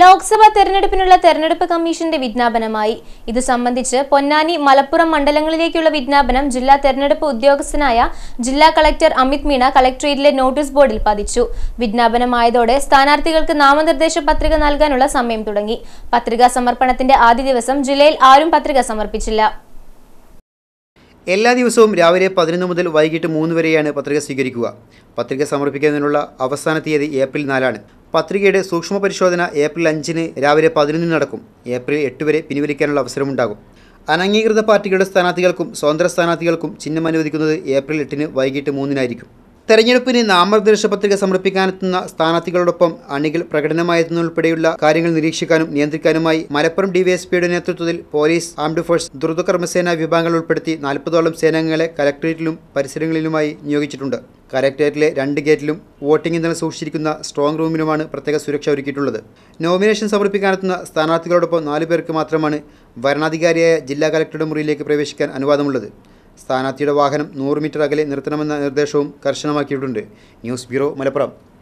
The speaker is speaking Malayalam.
ലോക്സഭാ തെരഞ്ഞെടുപ്പിനുള്ള തെരഞ്ഞെടുപ്പ് കമ്മീഷന്റെ വിജ്ഞാപനമായി ഇത് സംബന്ധിച്ച് പൊന്നാനി മലപ്പുറം മണ്ഡലങ്ങളിലേക്കുള്ള വിജ്ഞാപനം ജില്ലാ തെരഞ്ഞെടുപ്പ് ഉദ്യോഗസ്ഥനായ ജില്ലാ കളക്ടർ അമിത് മീണ കളക്ടറേറ്റിലെ നോട്ടീസ് ബോർഡിൽ പതിച്ചു വിജ്ഞാപനമായതോടെ സ്ഥാനാർത്ഥികൾക്ക് നാമനിർദ്ദേശ പത്രിക നൽകാനുള്ള സമയം തുടങ്ങി പത്രികാ സമർപ്പണത്തിന്റെ ആദ്യ ദിവസം ജില്ലയിൽ ആരും പത്രിക സമർപ്പിച്ചില്ല എല്ലാ ദിവസവും രാവിലെ പതിനൊന്ന് മുതൽ വൈകിട്ട് മൂന്ന് വരെയാണ് പത്രിക സ്വീകരിക്കുക പത്രിക സമർപ്പിക്കുന്നതിനുള്ള അവസാന തീയതി ഏപ്രിൽ നാലാണ് പത്രികയുടെ സൂക്ഷ്മ പരിശോധന ഏപ്രിൽ അഞ്ചിന് രാവിലെ പതിനൊന്നിന് നടക്കും ഏപ്രിൽ എട്ട് വരെ പിൻവലിക്കാനുള്ള അവസരമുണ്ടാകും അനംഗീകൃത പാർട്ടികളുടെ സ്ഥാനാർത്ഥികൾക്കും സ്വതന്ത്ര സ്ഥാനാർത്ഥികൾക്കും ചിഹ്നം അനുവദിക്കുന്നത് ഏപ്രിൽ എട്ടിന് വൈകിട്ട് മൂന്നിനായിരിക്കും തെരഞ്ഞെടുപ്പിന് നാമനിർദ്ദേശ പത്രിക സമർപ്പിക്കാനെത്തുന്ന സ്ഥാനാർത്ഥികളോടൊപ്പം അണികൾ പ്രകടനമായതുൾപ്പെടെയുള്ള കാര്യങ്ങൾ നിരീക്ഷിക്കാനും നിയന്ത്രിക്കാനുമായി മലപ്പുറം ഡിവൈഎസ്പിയുടെ നേതൃത്വത്തിൽ പോലീസ് ആംഡ് ഫോഴ്സ് ദ്രുതകർമ്മസേന വിഭാഗങ്ങൾ ഉൾപ്പെടുത്തി നാൽപ്പതോളം സേനാംഗങ്ങളെ കലക്ടറേറ്റിലും പരിസരങ്ങളിലുമായി നിയോഗിച്ചിട്ടുണ്ട് കലക്ടറേറ്റിലെ രണ്ട് ഗേറ്റിലും വോട്ടിംഗ് ഇന്ധനം സൂക്ഷിച്ചിരിക്കുന്ന സ്ട്രോങ് റൂമിലുമാണ് പ്രത്യേക സുരക്ഷ ഒരുക്കിയിട്ടുള്ളത് നോമിനേഷൻ സമർപ്പിക്കാനെത്തുന്ന സ്ഥാനാർത്ഥികളോടൊപ്പം നാലു പേർക്ക് മാത്രമാണ് വരണാധികാരിയായ ജില്ലാ കലക്ടറുടെ മുറിയിലേക്ക് പ്രവേശിക്കാൻ അനുവാദമുള്ളത് സ്ഥാനാർത്ഥിയുടെ വാഹനം നൂറ് മീറ്റർ അകലെ നിർത്തണമെന്ന നിർദ്ദേശവും കർശനമാക്കിയിട്ടുണ്ട് ന്യൂസ് ബ്യൂറോ മലപ്പുറം